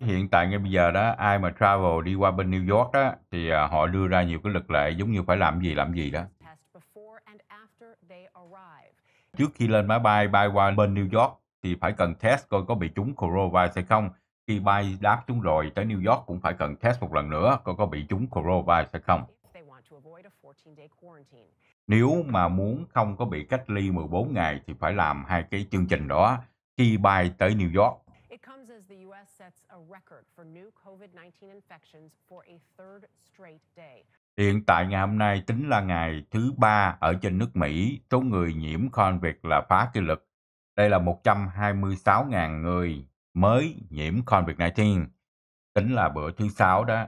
hiện tại ngay bây giờ đó ai mà travel đi qua bên New York đó thì à, họ đưa ra nhiều cái luật lệ giống như phải làm gì làm gì đó trước khi lên máy bay bay qua bên New York thì phải cần test coi có bị trúng coronavirus hay không khi bay đáp chúng rồi tới New York cũng phải cần test một lần nữa coi có bị trúng coronavirus hay không nếu mà muốn không có bị cách ly 14 ngày thì phải làm hai cái chương trình đó khi bay tới New York. Hiện tại ngày hôm nay tính là ngày thứ ba ở trên nước Mỹ, số người nhiễm COVID là phá kỷ lục. Đây là 126.000 người mới nhiễm COVID-19, tính là bữa thứ sáu đó.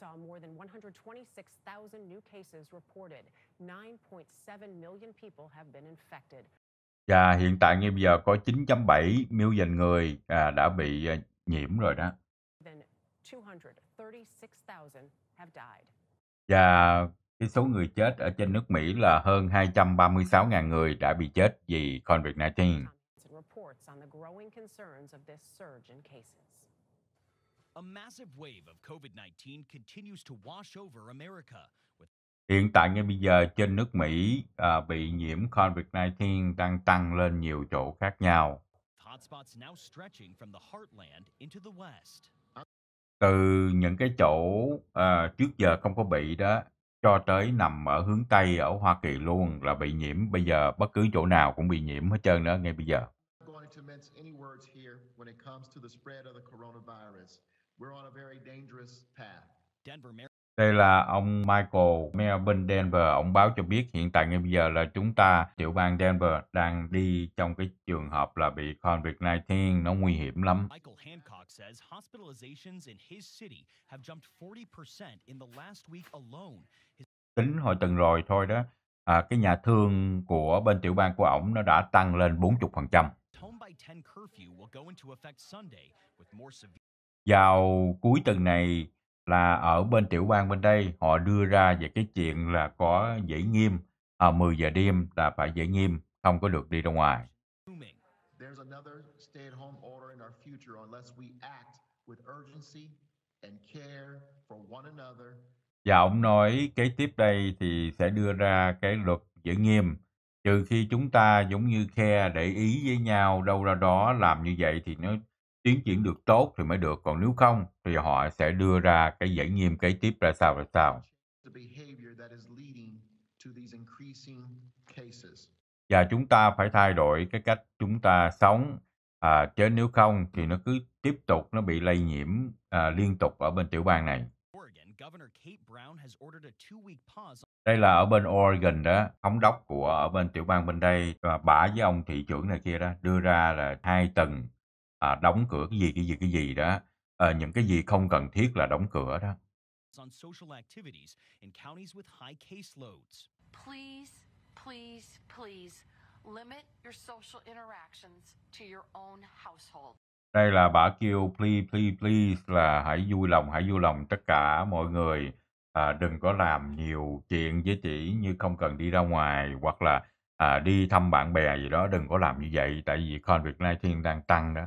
saw more than 126,000 new cases reported. 9.7 million people have been infected, và dạ, hiện tại ngay bây giờ có 9.7 million người à, đã bị à, nhiễm rồi đó. Và dạ, cái số người chết ở trên nước Mỹ là hơn 236.000 người đã bị chết vì COVID-19. A massive wave of COVID-19 continues to wash over America, Hiện tại ngay bây giờ trên nước Mỹ à, bị nhiễm COVID-19 đang tăng lên nhiều chỗ khác nhau. Từ những cái chỗ à, trước giờ không có bị đó cho tới nằm ở hướng Tây ở Hoa Kỳ luôn là bị nhiễm. Bây giờ bất cứ chỗ nào cũng bị nhiễm hết trơn đó ngay bây giờ. Denver, đây là ông Michael Melvin Denver, ông báo cho biết hiện tại ngay bây giờ là chúng ta tiểu bang Denver đang đi trong cái trường hợp là bị COVID-19, nó nguy hiểm lắm. Tính hồi tuần rồi thôi đó, à, cái nhà thương của bên tiểu bang của ổng nó đã tăng lên 40%. Vào cuối tuần này, là ở bên tiểu bang bên đây họ đưa ra về cái chuyện là có dãy nghiêm à, 10 giờ đêm là phải dãy nghiêm không có được đi ra ngoài và ông nói kế tiếp đây thì sẽ đưa ra cái luật dễ nghiêm trừ khi chúng ta giống như khe để ý với nhau đâu ra đó làm như vậy thì nó tiến triển được tốt thì mới được còn nếu không thì họ sẽ đưa ra cái giải nghiêm kế tiếp ra sao ra sao và chúng ta phải thay đổi cái cách chúng ta sống à, chứ nếu không thì nó cứ tiếp tục nó bị lây nhiễm à, liên tục ở bên tiểu bang này đây là ở bên Oregon đó, thống đốc của ở bên tiểu bang bên đây và bà với ông thị trưởng này kia đó đưa ra là hai tầng à, đóng cửa cái gì cái gì cái gì đó à, những cái gì không cần thiết là đóng cửa đó Please, please, please limit your social interactions to your own household. Đây là bà kêu please, please, please là hãy vui lòng, hãy vui lòng tất cả mọi người. À, đừng có làm nhiều chuyện với chỉ như không cần đi ra ngoài hoặc là à, đi thăm bạn bè gì đó. Đừng có làm như vậy tại vì con Covid-19 đang tăng đó.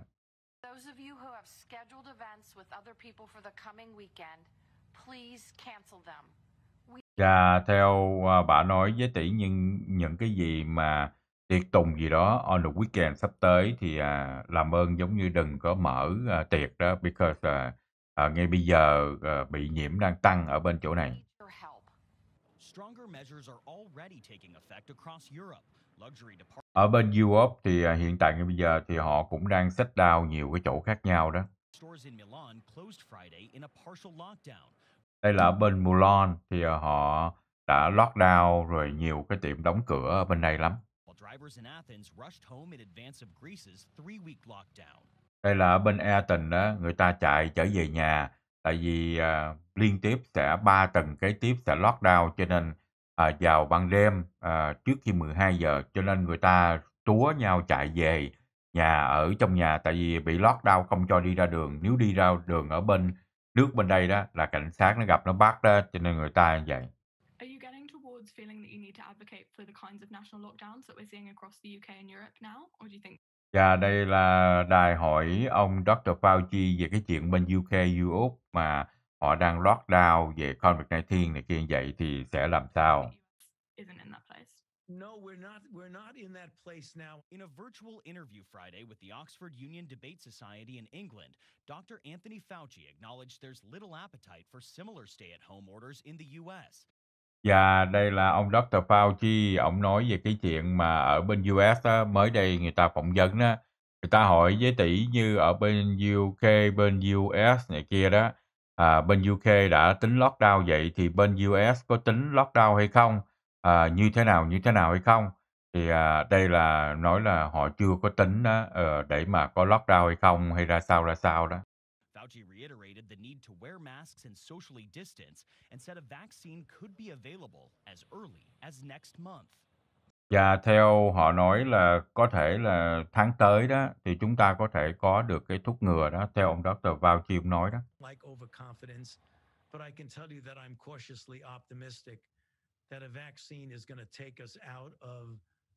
Ra dạ, theo à, bà nói với tỷ nhưng những cái gì mà tiệc tùng gì đó on the weekend sắp tới thì à, làm ơn giống như đừng có mở à, tiệc đó because à, à, ngay bây giờ à, bị nhiễm đang tăng ở bên chỗ này. Ở bên Europe thì à, hiện tại ngay bây giờ thì họ cũng đang sách down nhiều cái chỗ khác nhau đó. Đây là bên Mulan thì ờ, họ đã lockdown rồi nhiều cái tiệm đóng cửa ở bên đây lắm. Đây là bên Athens đó, người ta chạy trở về nhà tại vì uh, liên tiếp sẽ ba tuần kế tiếp sẽ lockdown cho nên uh, vào ban đêm uh, trước khi 12 giờ cho nên người ta túa nhau chạy về nhà ở trong nhà tại vì bị lockdown không cho đi ra đường nếu đi ra đường ở bên nước bên đây đó là cảnh sát nó gặp nó bắt đó cho nên người ta như vậy Dạ, đây là đài hỏi ông Dr. Fauci về cái chuyện bên UK, Europe mà họ đang lockdown về COVID-19 này kia vậy thì sẽ làm sao? No, we're not. We're not in that place now. In a virtual interview Friday with the Oxford Union Debate Society in England, Dr. Anthony Fauci acknowledged there's little appetite for similar stay-at-home orders in the US. Dạ, đây là ông Dr. Fauci, ông nói về cái chuyện mà ở bên US á, mới đây người ta phỏng vấn á, người ta hỏi với tỷ như ở bên UK, bên US này kia đó, à, bên UK đã tính lockdown vậy thì bên US có tính lockdown hay không? à, như thế nào, như thế nào hay không? Thì, à, đây là nói là họ chưa có tính á, ờ, để mà có lockdown hay không, hay ra sao, ra sao đó. reiterated the need to wear masks and socially distance and said a vaccine could be available as early as next month. Và theo họ nói là có thể là tháng tới đó thì chúng ta có thể có được cái thuốc ngừa đó theo ông Dr. Fauci ông nói đó. Like overconfidence, but I can tell you that I'm cautiously optimistic that a vaccine is going to take us out of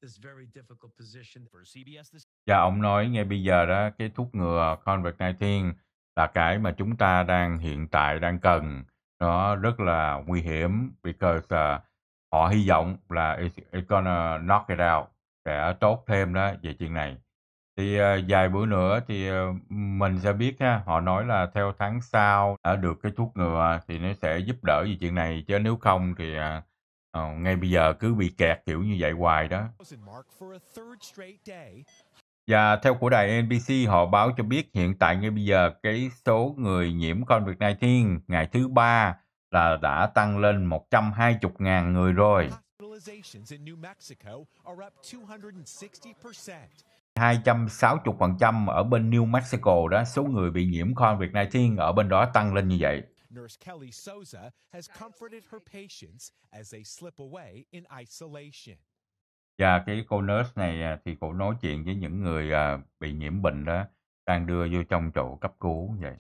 this very difficult position. Dạ, ông nói ngay bây giờ đó, cái thuốc ngừa COVID-19 là cái mà chúng ta đang hiện tại đang cần. Nó rất là nguy hiểm because uh, họ hy vọng là it's, it's gonna knock it out, sẽ tốt thêm đó về chuyện này. Thì uh, vài bữa nữa thì uh, mình sẽ biết ha, họ nói là theo tháng sau đã được cái thuốc ngừa thì nó sẽ giúp đỡ về chuyện này chứ nếu không thì uh, Ờ, ngay bây giờ cứ bị kẹt kiểu như vậy hoài đó. Và theo của đài NBC, họ báo cho biết hiện tại ngay bây giờ cái số người nhiễm COVID-19 ngày thứ ba là đã tăng lên 120.000 người rồi. 260% ở bên New Mexico đó, số người bị nhiễm COVID-19 ở bên đó tăng lên như vậy. Nurse Kelly Souza has dạ, comforted her patients as they slip away in isolation. Và dạ, cái cô nurse này à, thì cô nói chuyện với những người à, bị nhiễm bệnh đó đang đưa vô trong chỗ cấp cứu vậy.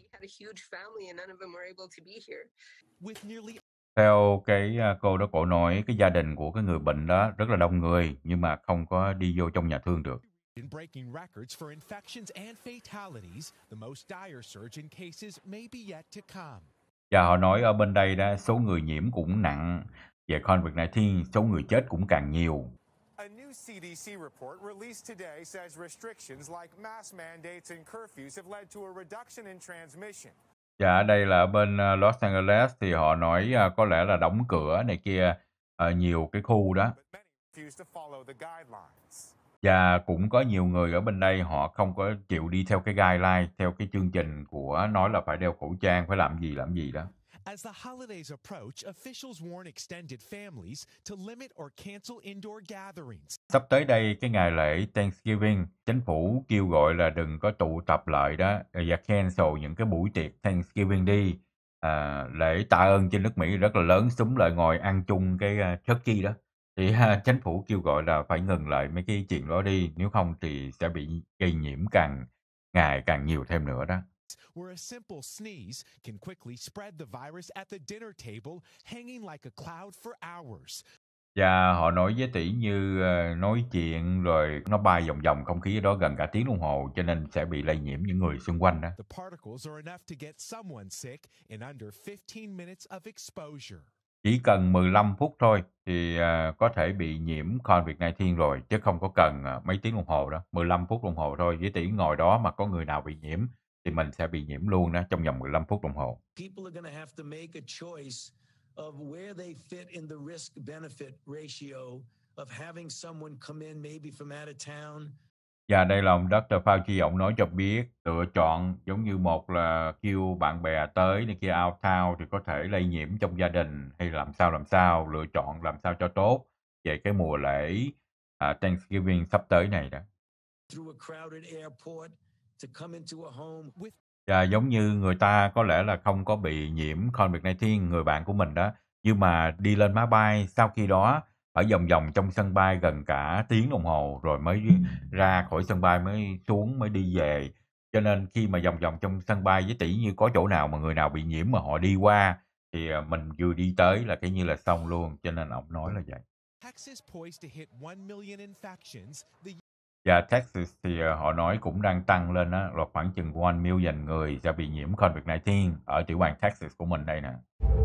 Theo cái à, cô đó cổ nói cái gia đình của cái người bệnh đó rất là đông người nhưng mà không có đi vô trong nhà thương được. In breaking records for infections and fatalities, the most dire surge in cases may be yet to come. Và họ nói ở ờ, bên đây đó số người nhiễm cũng nặng về COVID-19, số người chết cũng càng nhiều. A new CDC report released today says restrictions like mask mandates and curfews have led to a reduction in transmission. Dạ, đây là bên ờ, Los Angeles thì họ nói ờ, có lẽ là đóng cửa này kia ở nhiều cái khu đó. Và cũng có nhiều người ở bên đây họ không có chịu đi theo cái guideline, theo cái chương trình của nói là phải đeo khẩu trang, phải làm gì làm gì đó. As the holidays approach, officials warn extended families to limit or cancel indoor gatherings. Sắp tới đây cái ngày lễ Thanksgiving, chính phủ kêu gọi là đừng có tụ tập lại đó và cancel những cái buổi tiệc Thanksgiving đi. À, lễ tạ ơn trên nước Mỹ rất là lớn, súng lại ngồi ăn chung cái uh, turkey đó. Thì ha, chính phủ kêu gọi là phải ngừng lại mấy cái chuyện đó đi, nếu không thì sẽ bị gây nhiễm càng ngày càng nhiều thêm nữa đó. where a simple sneeze can quickly spread the virus at the dinner table, hanging like a cloud for hours. Và họ nói với tỷ như ờ, nói chuyện rồi nó bay vòng vòng không khí ở đó gần cả tiếng đồng hồ cho nên sẽ bị lây nhiễm những người xung quanh đó. The particles are enough to get someone sick in under 15 minutes of exposure chỉ cần 15 phút thôi thì à, có thể bị nhiễm COVID-19 rồi chứ không có cần à, mấy tiếng đồng hồ đó 15 phút đồng hồ thôi với tỷ ngồi đó mà có người nào bị nhiễm thì mình sẽ bị nhiễm luôn đó trong vòng 15 phút đồng hồ of where they fit in the risk benefit ratio of having someone come in maybe from out of town Dạ, đây là ông Dr. Fauci, ông nói cho biết lựa chọn giống như một là kêu bạn bè tới này kia out town thì có thể lây nhiễm trong gia đình hay làm sao làm sao, lựa chọn làm sao cho tốt về cái mùa lễ à, Thanksgiving sắp tới này đó. Dạ, giống như người ta có lẽ là không có bị nhiễm COVID-19, người bạn của mình đó, nhưng mà đi lên máy bay sau khi đó ở vòng vòng trong sân bay gần cả tiếng đồng hồ rồi mới ra khỏi sân bay mới xuống mới đi về cho nên khi mà vòng vòng trong sân bay với tỷ như có chỗ nào mà người nào bị nhiễm mà họ đi qua thì à, mình vừa đi tới là cái như là xong luôn cho nên ông nói là vậy và dạ, Texas thì à, họ nói cũng đang tăng lên đó, là khoảng chừng 1 million người sẽ bị nhiễm COVID-19 ở tiểu bang Texas của mình đây nè.